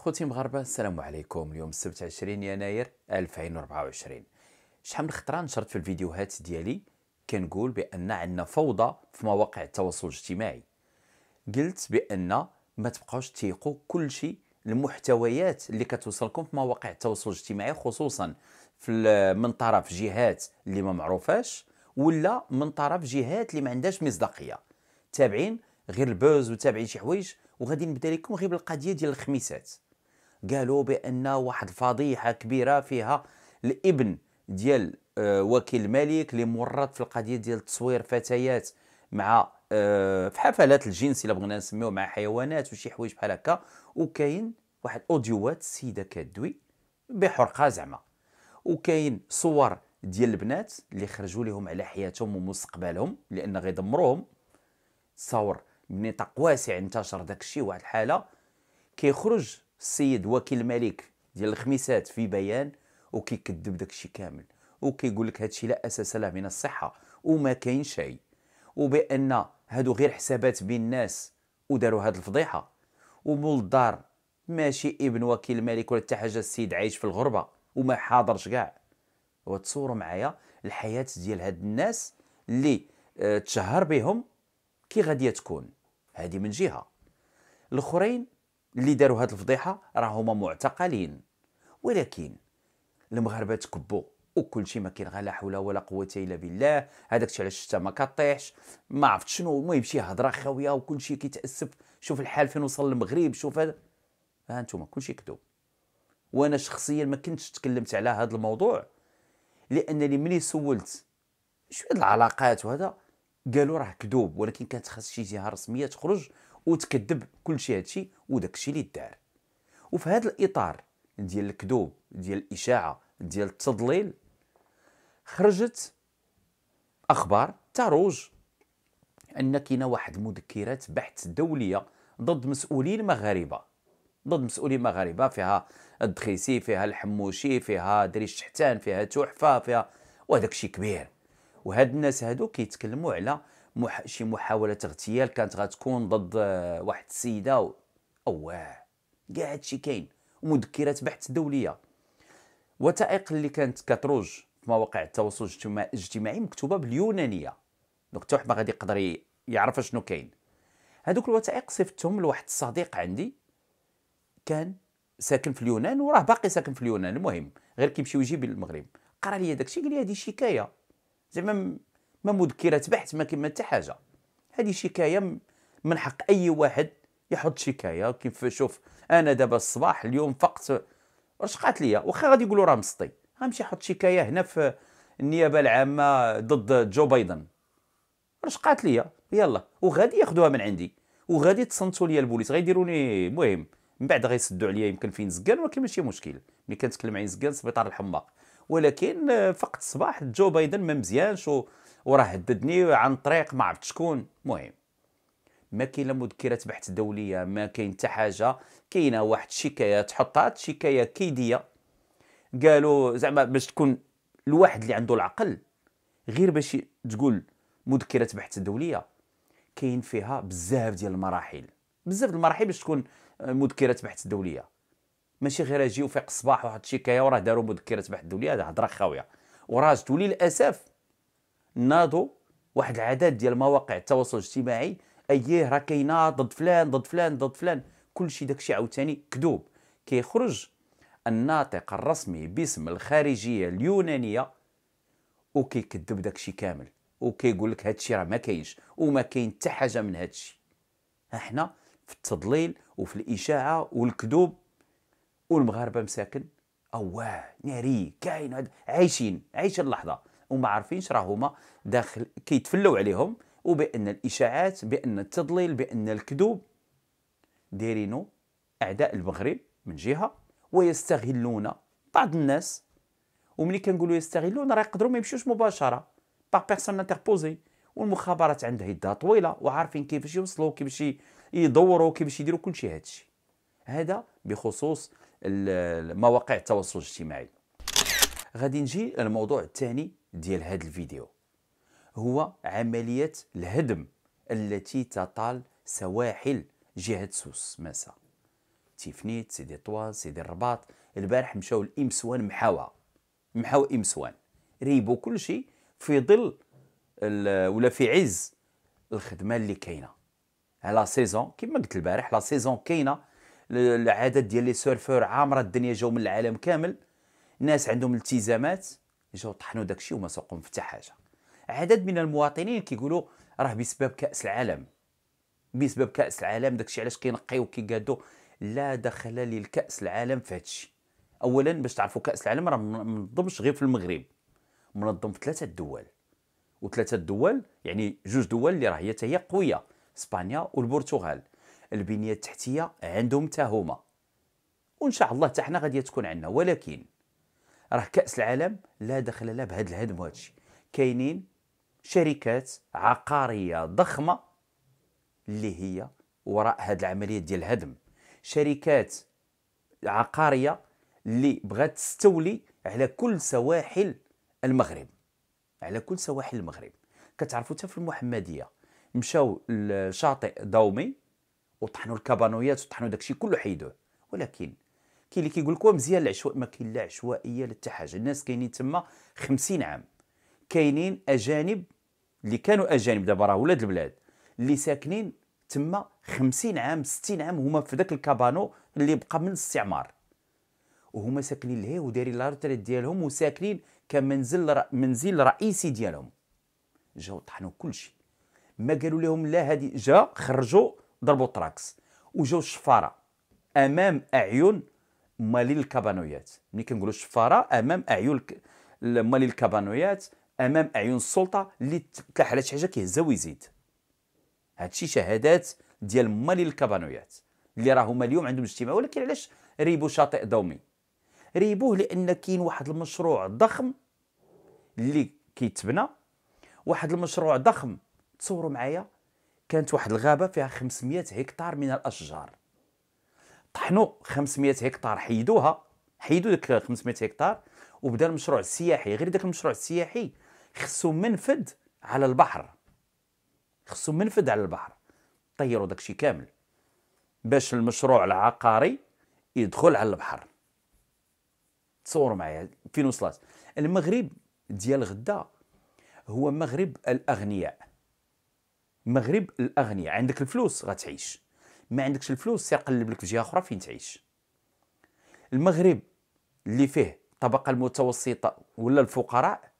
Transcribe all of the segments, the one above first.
خوتي مغاربه السلام عليكم اليوم السبت عشرين يناير 2024 شحال من خطره نشرت في الفيديوهات ديالي كنقول بان عندنا فوضى في مواقع التواصل الاجتماعي قلت بان ما تبقاوش تيقوا كل شيء المحتويات اللي كتوصلكم في مواقع التواصل الاجتماعي خصوصا في من طرف جهات اللي ما معروفاش ولا من طرف جهات اللي ما عندهاش مصداقيه تابعين غير البوز وتابعين شي حوايج وغادي نبدا لكم غير بالقضيه ديال الخميسات قالوا بان واحد الفضيحه كبيره فيها الابن ديال آه، وكيل الملك اللي مرات في القضيه ديال تصوير فتيات مع آه، في حفلات الجنس الا بغينا نسميوه مع حيوانات وشي حوايج بحال هكا وكاين واحد اوديوات السيده كدوي بحرقه زعما وكاين صور ديال البنات اللي خرجوا لهم على حياتهم ومستقبلهم لان غيدمروهم تصور بنطاق واسع انتشر داك الشيء واحد الحاله كيخرج السيد وكيل الملك ديال الخميسات في بيان وكيكذب داكشي كامل وكيقول لك هادشي لا اساس له من الصحه وما كاين شيء وبان هادو غير حسابات بين الناس وداروا هاد الفضيحه ومول الدار ماشي ابن وكيل الملك ولا حتى حاجه السيد عايش في الغربه وما حاضرش كاع وتصوروا معايا الحياه ديال هاد الناس اللي آه، تشهر بهم كي غادي تكون هذه من جهه الاخرين اللي داروا هاد الفضيحه راه هما معتقلين ولكن المغاربه تكبوا وكل شيء ما كاين لا حول ولا قوه الا بالله هذاك الشيء علاش الشتا ما كطيحش ما عرفت شنو المهم شي هضره خاويه وكل شيء كيتاسف شوف الحال فين وصل المغرب شوف هذا ها انتم كل شيء كذوب وانا شخصيا ما كنتش تكلمت على هذا الموضوع لانني ملي سولت شويه العلاقات وهذا قالوا راه كذوب ولكن كانت خاص شي جهه رسميه تخرج وتكذب كلشي هادشي وداكشي اللي دار وفي هذا الاطار ديال الكذوب ديال الاشاعه ديال التضليل خرجت اخبار تروج ان كاينه واحد مذكرات بحث دوليه ضد مسؤولين مغاربه ضد مسؤولين مغاربه فيها الدخيسي فيها الحموشي فيها دري الشحتان فيها تحفه فيها وهذاك شيء كبير وهاد الناس هادو كيتكلموا على مح... شي محاوله اغتيال كانت غتكون ضد آه، واحد السيده و... اوه كاع هادشي كاين ومذكرات بحث دوليه وثائق اللي كانت كتروج في مواقع التواصل الاجتماعي مكتوبه باليونانيه دونك حتى واحد ما غادي يقدر يعرف شنو كاين هذوك الوثائق صيفتهم لواحد الصديق عندي كان ساكن في اليونان وراه باقي ساكن في اليونان المهم غير كيمشي ويجي بالمغرب قرا لي داكشي قال لي هذه شكايه زعما ما مذكره بحث ما كما حتى حاجه هذه شكايه من حق اي واحد يحط شكايه كيف شوف انا دابا الصباح اليوم فقت قالت لي واخا غادي يقولوا راه مسطي غنمشي نحط شكايه هنا في النيابه العامه ضد جو بايدن واش قالت لي يلا وغادي ياخذوها من عندي وغادي تصنتوا لي البوليس غيديروني المهم من بعد غيسدوا عليا يمكن فين زكان ولكن ماشي مشكل ملي كنتكلم عن زكان سبيطار الحماق ولكن فقط الصباح جو بايدن ما مزيانش وراه هددني عن طريق ما عرفت شكون المهم ما كاين لا مذكره بحث دوليه ما كاين حتى حاجه كاينه واحد الشكايه تحطات شكايه كيديه قالوا زعما باش تكون الواحد اللي عنده العقل غير باش تقول مذكره بحث دوليه كاين فيها بزاف ديال المراحل بزاف المراحل باش تكون مذكره بحث دوليه ماشي غير اجي وفيق الصباح واحد الشكايه وراه داروا مذكرات بحث الدوليه هذه هضره خاويه وراه تولي للاسف ناضوا واحد العدد ديال مواقع التواصل الاجتماعي اييه راه كاينه ضد فلان ضد فلان ضد فلان كلشي داكشي عاوتاني كذوب كيخرج الناطق الرسمي باسم الخارجيه اليونانيه وكيكذب داكشي كامل وكيقول لك هادشي راه ما كاينش وما كاين حتى حاجه من هادشي احنا في التضليل وفي الاشاعه والكذوب والمغاربه مساكن اواه ناري كاين عايشين عايشين اللحظه وما عارفينش راه هما داخل كيتفلوا عليهم وبان الاشاعات بان التضليل بان الكذوب دايرينو اعداء المغرب من جهه ويستغلون بعض الناس وملي كنقولوا يستغلون راه يقدروا ما يمشيوش مباشره باغ بيرسون انتربوزي والمخابرات عندها يدها طويله وعارفين كيفاش يوصلوا كيفاش يدوروا كيفاش يديروا كلشي هادشي هذا بخصوص مواقع التواصل الاجتماعي غادي نجي للموضوع الثاني ديال هذا الفيديو هو عملية الهدم التي تطال سواحل جهة سوس مسا تيفنيت سيدي طوال سيدي الرباط البارح مشاو لإمسوان محاوها محاو إمسوان ريبو كل شيء في ظل ولا في عز الخدمه اللي كاينه على سيزون كما قلت البارح لا سيزون كاينه العدد ديال لي سيرفور عامره الدنيا جاو من العالم كامل ناس عندهم التزامات جاو طحنوا داكشي وما سوقهم حتى حاجه عدد من المواطنين كيقولوا راه بسبب كاس العالم بسبب كاس العالم داكشي علاش كينقيو كيقادو لا دخل للكاس العالم في هادشي اولا باش تعرفوا كاس العالم راه منظمش غير في المغرب منظم في ثلاثه دول وثلاثه دول يعني جوج دول اللي راه هي قويه اسبانيا والبرتغال البنيه التحتيه عندهم حتى هما وان شاء الله تحنا حنا غادي تكون عندنا ولكن راه كاس العالم لا دخل لها بهذا الهدم وهادشي كاينين شركات عقاريه ضخمه اللي هي وراء هذه العمليه ديال الهدم شركات عقاريه اللي بغات تستولي على كل سواحل المغرب على كل سواحل المغرب كتعرفوا حتى في المحمديه مشاو لشاطئ دومي وطحنوا الكابانويات وطحنوا داكشي كله حيدوه ولكن كاين اللي كيقول لكم مزيان العشوائيه ما كاين لا عشوائيه لا حتى حاجه الناس كاينين تما 50 عام كاينين اجانب اللي كانوا اجانب دابا راه ولاد البلاد اللي ساكنين تما 50 عام 60 عام هما في ذاك الكابانو اللي بقى من الاستعمار وهما ساكنين لهيه ودايرين لا ديالهم وساكنين كمنزل منزل رئيسي ديالهم جاو طحنوا كل شيء ما قالوا لهم لا هذه جا خرجوا ضربوا التراكس وجاو الشفاره امام اعين مالين الكابانويات ملي كنقولوا الشفاره امام اعين مالين الكابانويات امام اعين السلطه اللي تلاح على شي حاجه كيهزا ويزيد هادشي شهادات ديال مالين الكابانويات اللي راهما اليوم عندهم اجتماع ولكن علاش ريبو شاطئ دومي ريبوه لان كاين واحد المشروع ضخم اللي كيتبنى واحد المشروع ضخم تصوروا معايا كانت واحد الغابه فيها 500 هكتار من الاشجار طحنوا 500 هكتار حيدوها حيدوا ديك 500 هكتار وبدا المشروع السياحي غير داك المشروع السياحي خصو منفذ على البحر خصو منفذ على البحر طيروا داكشي كامل باش المشروع العقاري يدخل على البحر تصوروا معايا فين وصلت المغرب ديال غدا هو مغرب الاغنياء المغرب الاغنياء عندك الفلوس غتعيش ما عندكش الفلوس سير قلب لك في جهه اخرى فين تعيش المغرب اللي فيه الطبقه المتوسطه ولا الفقراء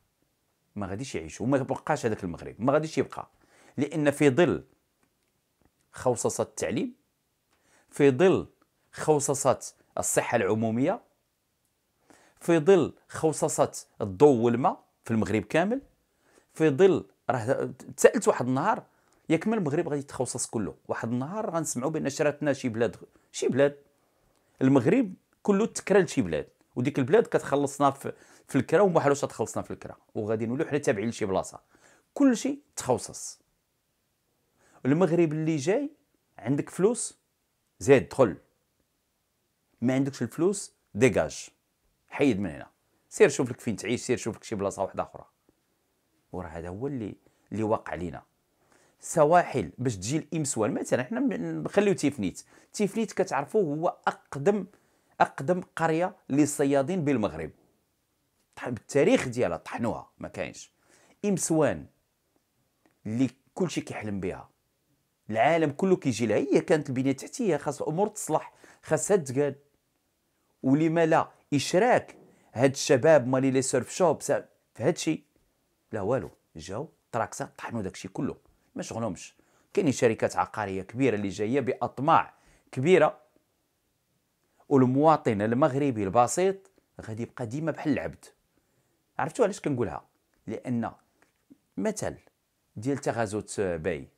ما غاديش يعيشوا وما بقاش هذاك المغرب ما غاديش يبقى لان في ظل خوصصه التعليم في ظل خوصصه الصحه العموميه في ظل خوصصه الضوء والماء في المغرب كامل في ظل راه سالت واحد النهار ياك المغرب غادي يتخوصص كله واحد النهار غنسمعوا بان شراتنا شي بلاد شي بلاد المغرب كله تكرى لشي بلاد وديك البلاد كتخلصنا في, في الكرا وما حلوش تخلصنا في الكرا وغادي نوليو حنا تابعين لشي بلاصه كل شيء المغرب اللي جاي عندك فلوس زيد دخل ما عندكش الفلوس ديجاج حيد من هنا سير شوف لك فين تعيش سير شوف لك شي بلاصه واحده اخرى وراه هذا هو اللي اللي واقع لينا سواحل باش تجي الامسوال مثلا حنا نخليو تيفنيت تيفنيت كتعرفوا هو اقدم اقدم قريه للصيادين بالمغرب بالتاريخ ديالها طحنوها ما كاينش امسوان اللي كلشي كيحلم بها العالم كله كيجي لها هي كانت البنيه التحتيه خاص الامور تصلح خاصها تقال ولما لا اشراك هاد الشباب مالي لي سيرف شوب في هادشي لا والو جاو طراكسه طحنوا داكشي كله ما شغلهمش كاينين شركات عقاريه كبيره اللي جايه باطماع كبيره والمواطن المغربي البسيط غادي يبقى ديما بحال العبد عرفتوا علاش كنقولها لان مثل ديال تغازوت باي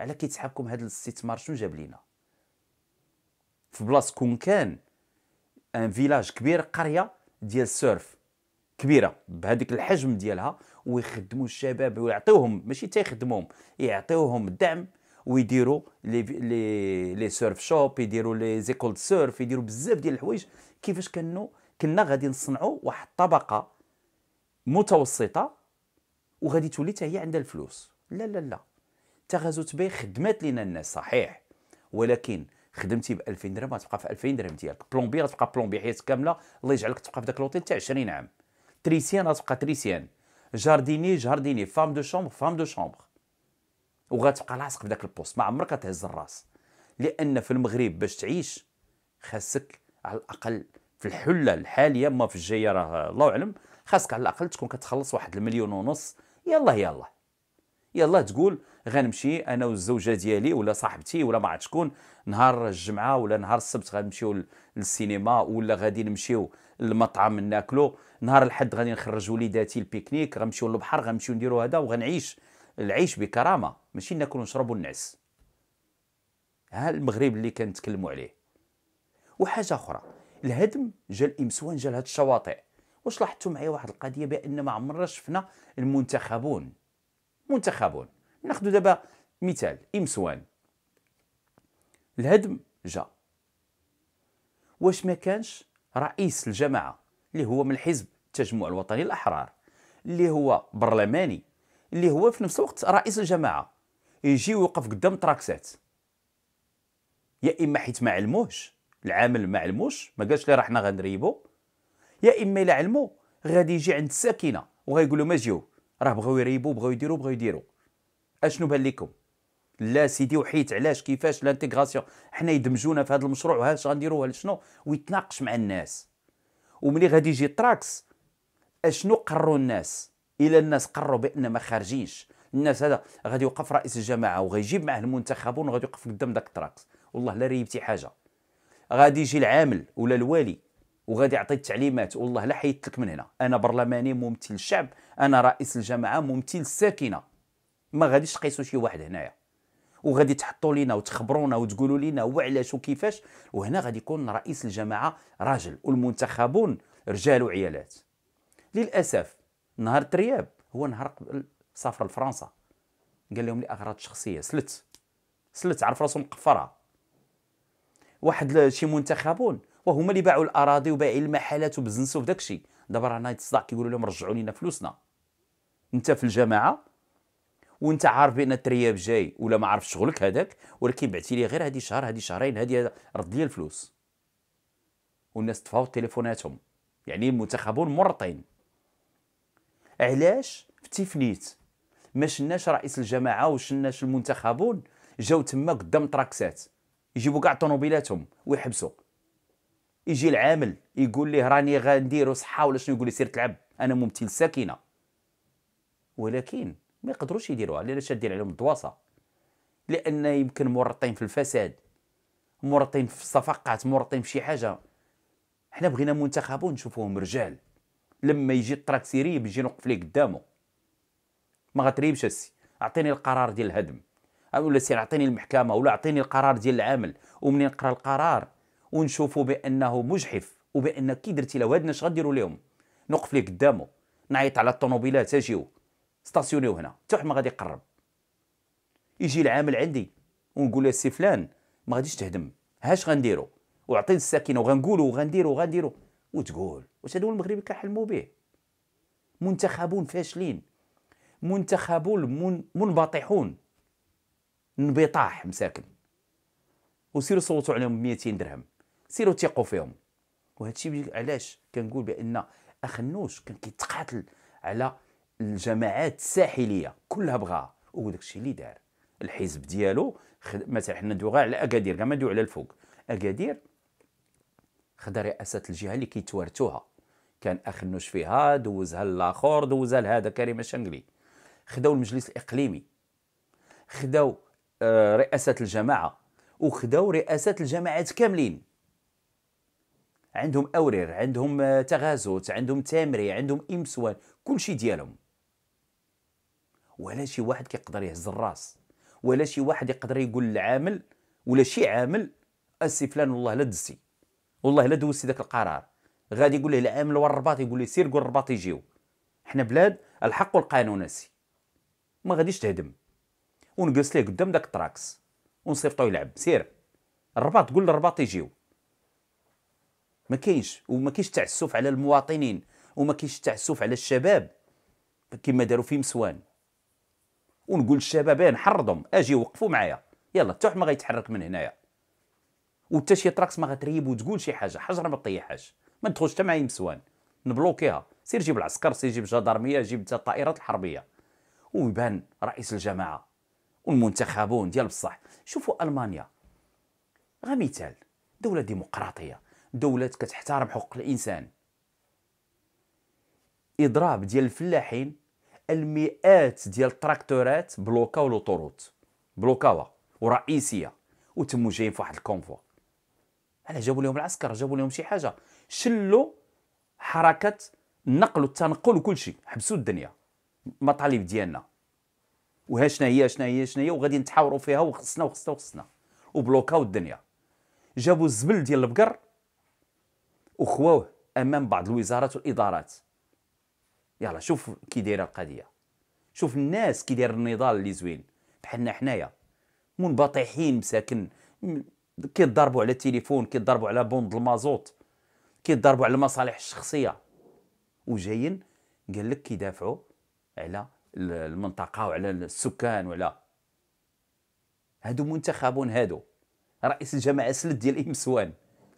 على كيتحكم هذا الاستثمار شنو جاب لينا في بلاصه كون كان ان فيلاج كبير قريه ديال السيرف كبيره بهذيك الحجم ديالها ويخدموا الشباب ويعطيوهم ماشي تيخدموهم يعطيوهم الدعم ويديروا لي لي لي سيرف شوب يديروا لي زيكول سيرف يديروا بزاف ديال الحوايج كيفاش كانوا كنا غادي نصنعوا واحد الطبقه متوسطه وغادي تولي حتى هي عندها الفلوس لا لا لا تغازو غازو خدمات لنا الناس صحيح ولكن خدمتي ب 2000 درهم غتبقى في 2000 درهم ديالك بلومبي غتبقى بلومبي حياتك كامله الله يجعلك تبقى في ذاك لوطيل حتى 20 عام تريسيان غتبقى تريسيان جارديني جارديني فام دو شومبر فام دو شومبر وغتبقى لاصق في داك البوست ما عمرك تهز الراس لان في المغرب باش تعيش خاصك على الاقل في الحله الحاليه ما في الجايه راه الله اعلم خاصك على الاقل تكون كتخلص واحد المليون ونص يلا يلا يلا تقول غنمشي انا والزوجه ديالي ولا صاحبتي ولا ما عرفت شكون نهار الجمعه ولا نهار السبت غنمشيو للسينما ولا غادي نمشيو للمطعم ناكلو نهار الحد غادي نخرج وليداتي البيكنيك غنمشيو للبحر غنمشيو نديرو هذا وغنعيش العيش بكرامه ماشي ناكل ونشرب ونعس ها المغرب اللي كنتكلموا عليه وحاجه اخرى الهدم جا الامسوان جا لهاد الشواطئ واش لاحظتوا معايا واحد القضيه بان ما عمرنا شفنا المنتخبون منتخبون ناخذ دابا مثال إمسوان الهدم جا واش ما كانش رئيس الجماعة اللي هو من الحزب التجمع الوطني الأحرار اللي هو برلماني اللي هو في نفس الوقت رئيس الجماعة يجي ويوقف قدام تراكسات يا إما حيت ما علموهش العامل ما علموش ما قالش لي راه حنا غنريبو يا إما إلا علمو غادي يجي عند الساكنة وغايقول لهم ما جيو راه بغاو يريبو بغاو يديرو بغاو يديرو اشنو بان لكم لا سيدي وحيت علاش كيفاش لانتيغراسيون حنا يدمجونا في هذا المشروع وهاش ولا شنو ويتناقش مع الناس وملي غادي يجي تراكس اشنو قرروا الناس الى الناس قرروا بان ما خارجينش الناس هذا غادي يوقف رئيس الجماعه وغيجيب معاه المنتخبون وغادي يوقف قدام داك التراكس والله لا ريبتي حاجه غادي يجي العامل ولا الوالي وغادي يعطي التعليمات والله لا حيدت لك من هنا انا برلماني ممثل الشعب انا رئيس الجماعه ممثل الساكنه ما غاديش تقيسوا شي واحد هنايا وغادي تحطوا لينا وتخبرونا وتقولوا لينا وعلاش وكيفاش وهنا غادي يكون رئيس الجماعه راجل والمنتخبون رجال وعيالات للاسف نهار ترياب هو نهار قبل سافر لفرنسا قال لهم لاغراض شخصيه سلت سلت عرف راسو مقفره واحد شي منتخبون وهما اللي باعوا الاراضي وبايعين المحلات وبزنسوا في داكشي دابا رانا يتصدع كيقولوا لهم رجعوا لينا فلوسنا انت في الجماعه وانت عارف بان الترياب جاي ولا ما عارف شغلك هذاك ولكن بعتي لي غير هذه شهر هذه شهرين هذه رد لي الفلوس والناس طفاو تليفوناتهم يعني المنتخبون مرطين علاش في تيفنيت ما شناش رئيس الجماعه وشناش المنتخبون جاو تما قدام تراكسات يجيبوا كاع طوموبيلاتهم ويحبسوا يجي العامل يقول ليه راني غنديرو صحه ولا شنو يقول لي سير تلعب انا ممثل ساكنه ولكن ما يقدروش يديروها لان شادين عليهم الدواسه لان يمكن مورطين في الفساد مورطين في الصفقات مورطين في شي حاجه حنا بغينا منتخب نشوفوهم رجال لما يجي التراكسيري يجي نوقف ليه قدامه ما غتريبش السي اعطيني القرار ديال الهدم ولا سير اعطيني المحكمه ولا اعطيني القرار ديال العامل ومنين نقرا القرار ونشوفوا بانه مجحف وبان كي درتي له هادنا اش غديروا لهم نوقف ليه قدامه نعيط على الطوموبيلات اجيو ستاسيونيو هنا حتى واحد ما غادي يقرب يجي العامل عندي ونقول له سي فلان ما غاديش تهدم هاش غنديرو وعطيني الساكنه وغنقولوا وغنديروا وغنديروا وتقول واش هادو المغرب كنحلمو به منتخبون فاشلين منتخبون من منبطحون انبطاح مساكن وسيروا صوتوا عليهم 200 درهم سيروا تيقوا فيهم وهذا الشيء علاش كنقول بان اخ النوش كان كيتقاتل على الجماعات الساحليه كلها بغاها وداك الشيء اللي دار الحزب ديالو خد... مثلا حنا ندوي غير على اكادير كاع ما ندوي على الفوق اكادير خدا رئاسه الجهه اللي كيتوارثوها كان اخ النوش فيها دوزها للاخور دوزها لهذا كريم الشنقلي خداو المجلس الاقليمي خداو آه، رئاسه الجماعه وخداو رئاسه الجماعات كاملين عندهم اورير عندهم آه، تغازوت عندهم تامري عندهم امسوان كل شيء ديالهم ولا شي واحد كيقدر يهز الراس ولا شي واحد يقدر يقول للعامل ولا شي عامل اسي فلان والله لا دسي والله لا دوزتي ذاك القرار غادي يقول له العامل الرباط يقول له سير قول الرباط يجيو حنا بلاد الحق والقانون اسي ما غاديش تهدم ونجلس ليه قدام داك التراكس ونصيفطو يلعب سير الرباط قول للرباط يجيو ما كاينش وما كاينش تعسف على المواطنين وما كاينش تعسف على الشباب كما داروا في مسوان ونقول للشباب إيه، نحرضهم اجي وقفوا معايا يلا حتى واحد ما غيتحرك من هنايا وحتى شي طراكس ما غتريب وتقول شي حاجه حجره ما طيحهاش ما تدخلش حتى معايا مسوان نبلوكيها سير جيب العسكر سير جيب الجدارميه جيب حتى الطائرات الحربيه ويبان رئيس الجماعه والمنتخبون ديال بصح شوفوا المانيا غا مثال دوله ديمقراطيه دولة كتحترم حقوق الانسان اضراب ديال الفلاحين المئات ديال التراكتورات بلوكاو لوطوروت بلوكاوها ورئيسيه وتمو جايين فواحد الكونفوا على جابوا لهم العسكر جابوا لهم شي حاجه شلوا حركه النقل والتنقل وكل شيء حبسوا الدنيا المطالب ديالنا وها شنا هي شنا هي شنا هي وغادي نتحاوروا فيها وخصنا وخصنا وخصنا وبلوكاو الدنيا جابوا الزبل ديال البقر وخواوه امام بعض الوزارات والادارات يلا شوف كي دايره القضيه شوف الناس كي داير النضال اللي زوين بحالنا حنايا منبطحين مساكن كيضربوا على التليفون كيضربوا على بوند المازوت كيضربوا على المصالح الشخصيه وجايين قال لك كيدافعوا على المنطقه وعلى السكان وعلى هادو منتخبون هادو رئيس الجماعه سلد ديال امسوان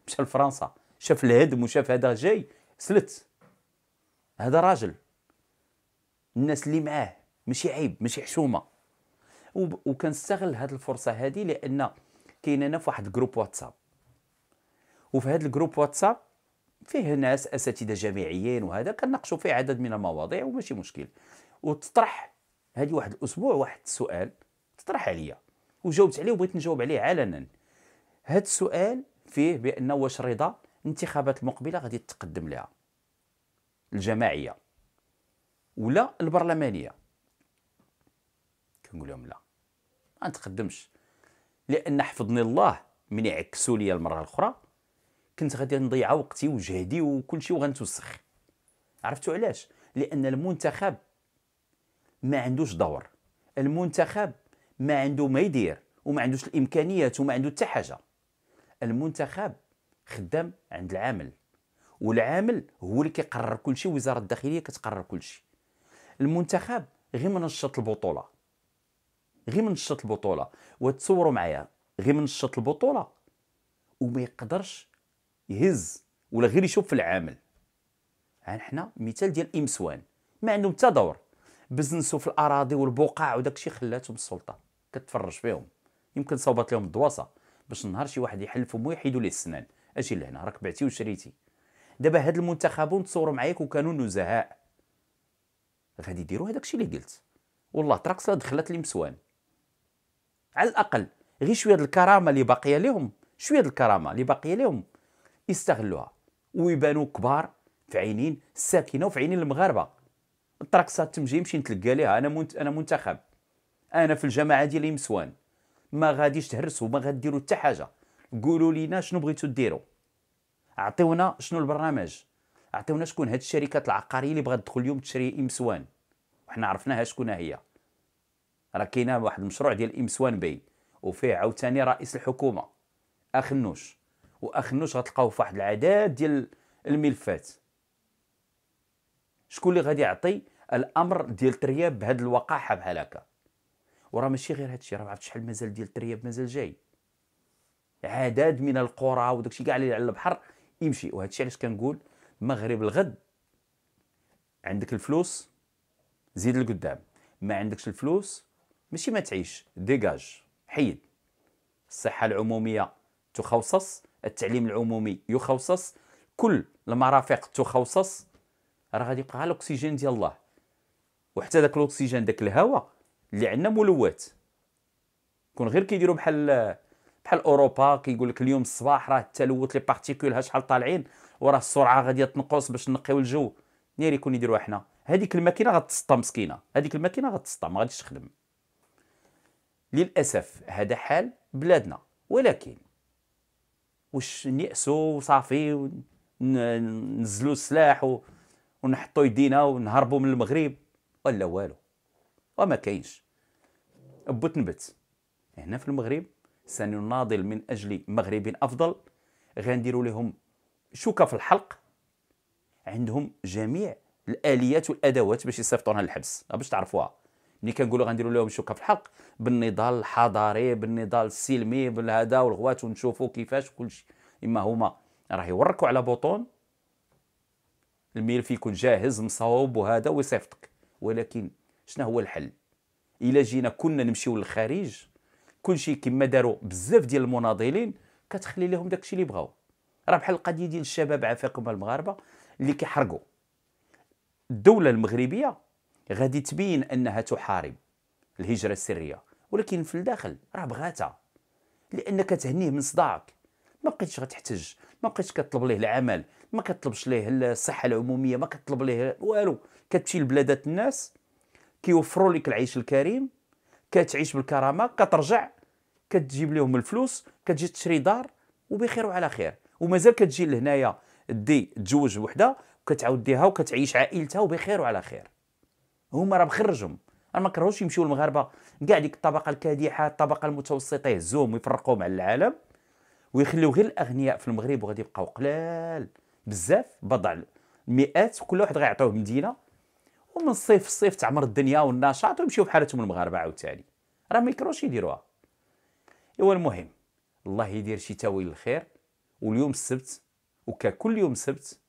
مشى لفرنسا شاف الهدم وشاف هذا جاي سلت هذا راجل الناس اللي معاه ماشي عيب ماشي حشومه وكنستغل هذه الفرصه هذه لان كاين انا في واحد جروب واتساب وفي هذا الجروب واتساب فيه ناس اساتذه جامعيين وهذا كنناقشوا فيه عدد من المواضيع وماشي مشكل وتطرح هذه واحد الاسبوع واحد السؤال تطرح عليا وجاوبت عليه وبغيت نجاوب عليه علنا هذا السؤال فيه بان واش رضا الانتخابات المقبله غادي تقدم لها الجماعيه ولا البرلمانيه كنقول لهم لا ما نتقدمش لان حفظني الله من يعكسوا لي المره الاخرى كنت غادي نضيع وقتي وجهدي وكل شيء وغنتوسخ عرفتوا علاش لان المنتخب ما عندوش دور المنتخب ما عنده ما يدير وما عندوش الامكانيات وما عنده حتى حاجه المنتخب خدام عند العامل والعامل هو اللي كيقرر كل شيء وزاره الداخليه كتقرر كل شيء المنتخب غير منشط البطوله غير منشط البطوله وتصوروا معايا غير منشط البطوله وما يقدرش يهز ولا غير يشوف في العامل يعني حنا مثال ديال الامسوان ما عندهم حتى دور بزنسوا في الاراضي والبقاع الشيء خلاتهم السلطه كتفرج فيهم يمكن صوبت لهم الدواسه باش نهار شي واحد يحلفهم ويحيدوا يحيدوا ليه السنان اجي لهنا راك بعتي وشريتي دابا هاد المنتخبون تصوروا معايا وكانوا نزهاء غادي يديروا هذاك الشيء اللي قلت والله تراكسلا دخلت لي مسوان على الاقل غير شويه الكرامه اللي باقيه لهم شويه الكرامه اللي باقيه لهم يستغلوها ويبانوا كبار في عينين الساكنه وفي عينين المغاربه الطرقصه تمشي نمشي نتلقى ليها انا منت... انا منتخب انا في الجماعه ديالي مسوان ما غاديش تهرسوا ما غاديروا حتى حاجه قولوا لينا شنو بغيتو ديروا عطيونا شنو البرنامج عطيونا شكون هاد الشركات العقاريه اللي بغات تدخل اليوم تشري امسوان وحنا عرفناها شكون هي راه كاينه واحد المشروع ديال امسوان بي وفيه عاوتاني رئيس الحكومه اخ واخنوش واخ غتلقاوه في واحد العدد ديال الملفات شكون اللي غادي يعطي الامر ديال الترياب بهاد الوقاحه بحال هكا وراه ماشي غير هادشي راه ما عرفت شحال مازال ديال الترياب مازال جاي عدد من القرى وداك الشيء كاع اللي على البحر يمشي وهذا الشيء علاش كنقول المغرب الغد عندك الفلوس زيد لقدام ما عندكش الفلوس ماشي ما تعيش ديجاج حيد الصحه العموميه تخصص التعليم العمومي يخصص كل المرافق تخصص راه غادي يبقى الاكسجين ديال الله وحتى داك الاكسجين داك الهواء اللي عندنا ملوث كون غير كيديروا بحال بحال اوروبا كيقول لك اليوم الصباح راه التلوث لي بارتيكول ها شحال طالعين وراه السرعه غادي تنقص باش نقيو الجو نيري كون يديروها حنا هذيك الماكينه غتسطى مسكينه هذيك الماكينه غتسطى ما غاديش تخدم للاسف هذا حال بلادنا ولكن واش نيأسوا وصافي ونزلوا السلاح ونحطوا يدينا ونهربوا من المغرب ولا والو وما كاينش بوتنبت هنا في المغرب سنناضل من اجل مغرب افضل غنديروا لهم شوكه في الحلق عندهم جميع الاليات والادوات باش يصيفطونا للحبس باش تعرفوها ملي كنقولوا غنديروا لهم شوكه في الحلق بالنضال الحضاري بالنضال السلمي بالهذا والغوات ونشوفوا كيفاش كلشي اما هما راه يوركوا على بوطون الملف يكون جاهز مصاوب وهذا ويصيفطك ولكن شنو هو الحل الا جينا كنا نمشيو للخارج كلشي كما داروا بزاف ديال المناضلين كتخلي لهم داكشي اللي بغاو راه بحال القضيه ديال الشباب عافاكم المغاربه اللي كيحرقوا الدوله المغربيه غادي تبين انها تحارب الهجره السريه ولكن في الداخل راه بغاتها لانك تهنيه من صداعك ما بقيتش غتحتج ما بقيتش كطلب ليه العمل ما كطلبش ليه الصحه العموميه ما كطلب ليه والو كتمشي لبلادات الناس كيوفروا لك العيش الكريم كتعيش بالكرامه كترجع كتجيب لهم الفلوس كتجي تشري دار وبخير وعلى خير ومازال كتجي لهنايا دي تزوج وحده وكتعاود ديها وكتعيش عائلتها وبخير وعلى خير هما راه مخرجهم انا ما كرهوش يمشيو المغاربه كاع ديك الطبقه الكادحه الطبقه المتوسطه يهزوهم ويفرقوهم على العالم ويخليو غير الاغنياء في المغرب وغادي يبقاو قلال بزاف بضع مئات كل واحد غيعطيوه مدينه ومن الصيف الصيف تعمر الدنيا والنشاط ويمشيو بحالتهم المغاربه عاوتاني راه ما يكروش يديروها ايوا المهم الله يدير شي تاويل الخير واليوم السبت وككل يوم السبت